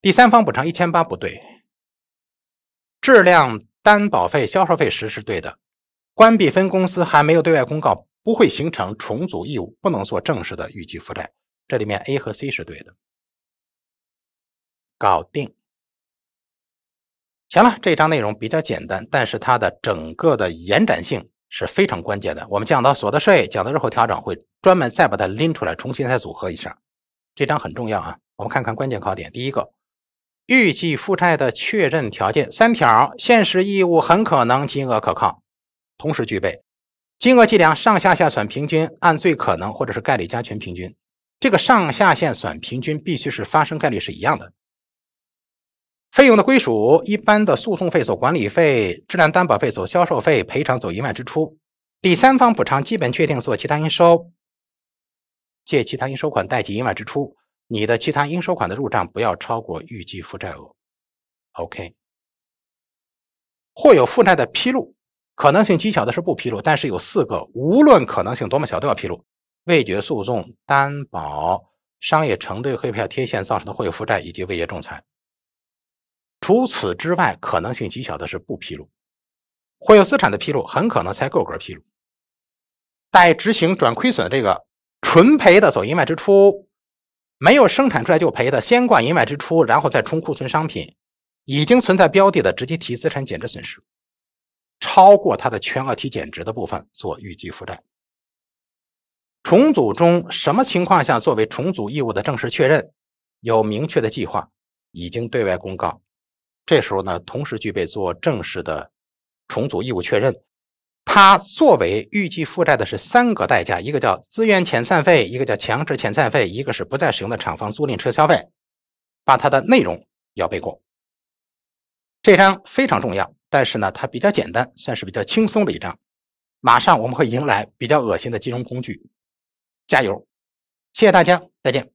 第三方补偿一千八不对；质量担保费、销售费时是对的；关闭分公司还没有对外公告，不会形成重组义务，不能做正式的预计负债。这里面 A 和 C 是对的，搞定。行了，这一章内容比较简单，但是它的整个的延展性。是非常关键的。我们讲到所得税，讲到日后调整，会专门再把它拎出来，重新再组合一下。这章很重要啊。我们看看关键考点。第一个，预计负债的确认条件三条：现实义务很可能，金额可靠，同时具备，金额计量上下限算平均，按最可能或者是概率加权平均。这个上下限算平均必须是发生概率是一样的。费用的归属，一般的诉讼费、所管理费、质量担保费、所销售费、赔偿、所意外支出，第三方补偿基本确定做其他应收。借其他应收款，贷及意外支出。你的其他应收款的入账不要超过预计负债额。OK。或有负债的披露，可能性极小的是不披露，但是有四个，无论可能性多么小都要披露：未决诉讼、担保、商业承兑汇票贴现造成的或有负债以及未决仲裁。除此之外，可能性极小的是不披露，或有资产的披露，很可能才够格披露。待执行转亏损的这个纯赔的走盈外支出，没有生产出来就赔的，先挂盈外支出，然后再冲库存商品。已经存在标的的，直接提资产减值损失，超过它的全额提减值的部分做预计负债。重组中什么情况下作为重组义务的正式确认？有明确的计划，已经对外公告。这时候呢，同时具备做正式的重组义务确认，它作为预计负债的是三个代价：一个叫资源遣散费，一个叫强制遣散费，一个是不再使用的厂房租赁撤销费。把它的内容要背过，这张非常重要。但是呢，它比较简单，算是比较轻松的一张。马上我们会迎来比较恶心的金融工具，加油！谢谢大家，再见。